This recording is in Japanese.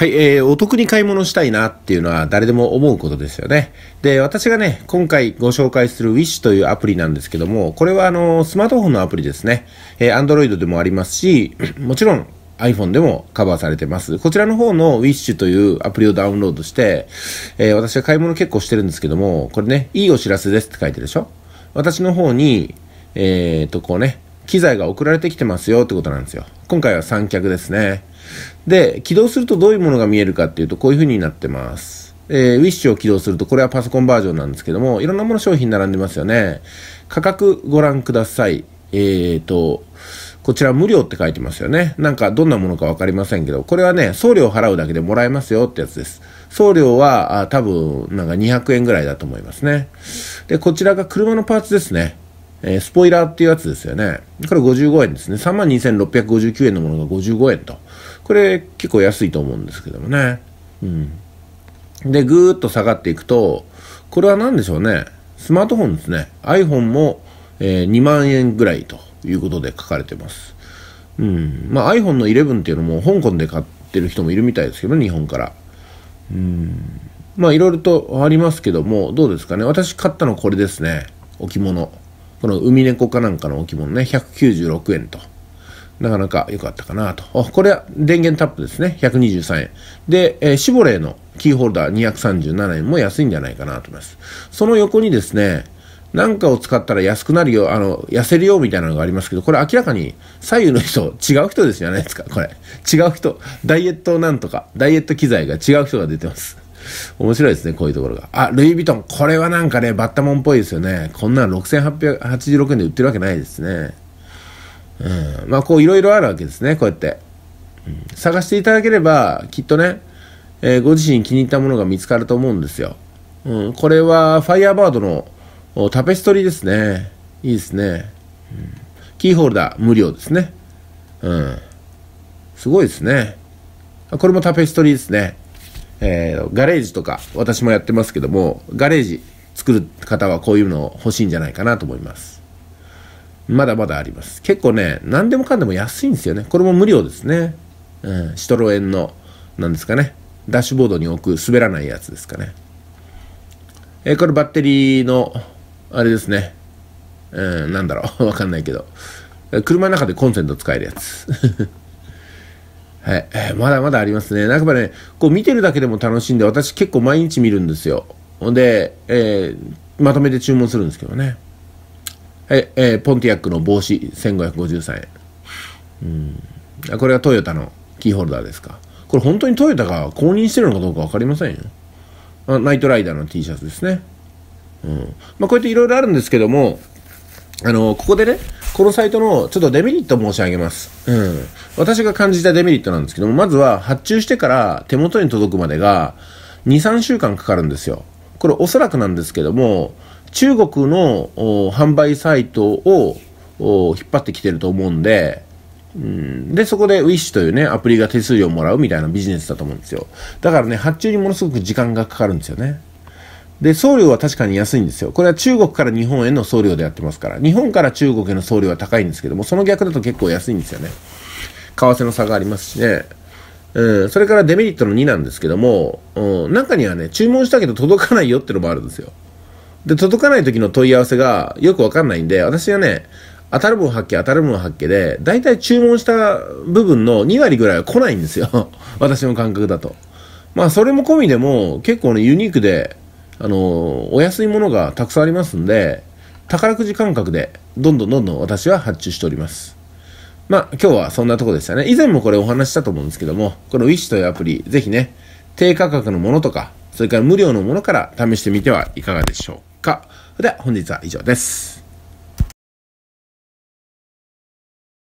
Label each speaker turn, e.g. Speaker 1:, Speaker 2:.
Speaker 1: はい、えー、お得に買い物したいなっていうのは誰でも思うことですよね。で、私がね、今回ご紹介する Wish というアプリなんですけども、これはあの、スマートフォンのアプリですね。えー、Android でもありますし、もちろん iPhone でもカバーされてます。こちらの方の Wish というアプリをダウンロードして、えー、私は買い物結構してるんですけども、これね、いいお知らせですって書いてるでしょ私の方に、えー、っと、こうね、機材が送られてきてますよってことなんですよ。今回は三脚ですね。で、起動するとどういうものが見えるかっていうと、こういう風になってます。えー、ウィッシュを起動すると、これはパソコンバージョンなんですけども、いろんなもの商品並んでますよね。価格ご覧ください。えーと、こちら無料って書いてますよね。なんかどんなものかわかりませんけど、これはね、送料を払うだけでもらえますよってやつです。送料は、あ多分、なんか200円ぐらいだと思いますね。で、こちらが車のパーツですね。えー、スポイラーっていうやつですよね。これ55円ですね。32,659円のものが55円と。これ結構安いと思うんですけどもね。うん。で、ぐーっと下がっていくと、これは何でしょうね。スマートフォンですね。iPhone も、えー、2万円ぐらいということで書かれてます。うん。まあ iPhone の11っていうのも香港で買ってる人もいるみたいですけど、ね、日本から。うん。まあいろいろとありますけども、どうですかね。私買ったのこれですね。置物。この海猫かなんかの置物ね、196円と。なかなか良かったかなと。これは電源タップですね。123円。で、えー、シボレーのキーホルダー237円も安いんじゃないかなと思います。その横にですね、なんかを使ったら安くなるよ、あの、痩せるよみたいなのがありますけど、これ明らかに左右の人、違う人ですじゃないですか、これ。違う人、ダイエットなんとか、ダイエット機材が違う人が出てます。面白いですね、こういうところが。あ、ルイ・ヴィトン。これはなんかね、バッタモンっぽいですよね。こんなの6886円で売ってるわけないですね。うん。まあ、こういろいろあるわけですね、こうやって。うん、探していただければ、きっとね、えー、ご自身気に入ったものが見つかると思うんですよ。うん、これは、ファイヤーバードのタペストリーですね。いいですね。うん、キーホルダー、無料ですね。うん。すごいですね。これもタペストリーですね。えー、ガレージとか私もやってますけどもガレージ作る方はこういうの欲しいんじゃないかなと思いますまだまだあります結構ね何でもかんでも安いんですよねこれも無料ですね、うん、シトロエンのんですかねダッシュボードに置く滑らないやつですかねえー、これバッテリーのあれですねうんなんだろう わかんないけど車の中でコンセント使えるやつ はい、えー、まだまだありますね。なんかね、こう見てるだけでも楽しいんで、私結構毎日見るんですよ。ほんで、えー、まとめて注文するんですけどね。はい、えー、ポンティアックの帽子、1553円。うん。これがトヨタのキーホルダーですか。これ本当にトヨタが公認してるのかどうか分かりませんよ。あナイトライダーの T シャツですね。うん。まあ、こうやっていろいろあるんですけども、あの、ここでね、このサイトのちょっとデメリット申し上げます。うん。私が感じたデメリットなんですけども、まずは発注してから手元に届くまでが2、3週間かかるんですよ。これおそらくなんですけども、中国の販売サイトを引っ張ってきてると思うんで、ん、で、そこで Wish というね、アプリが手数料をもらうみたいなビジネスだと思うんですよ。だからね、発注にものすごく時間がかかるんですよね。で、送料は確かに安いんですよ。これは中国から日本への送料でやってますから。日本から中国への送料は高いんですけども、その逆だと結構安いんですよね。為替の差がありますしね。うん、それからデメリットの2なんですけども、うん、中にはね、注文したけど届かないよってのもあるんですよ。で、届かない時の問い合わせがよくわかんないんで、私はね、当たる分発見、当たる分発見で、大体注文した部分の2割ぐらいは来ないんですよ。私の感覚だと。まあ、それも込みでも、結構ね、ユニークで、あの、お安いものがたくさんありますんで、宝くじ感覚で、どんどんどんどん私は発注しております。まあ、今日はそんなとこでしたね。以前もこれお話したと思うんですけども、この Wish というアプリ、ぜひね、低価格のものとか、それから無料のものから試してみてはいかがでしょうか。では、本日は以上です。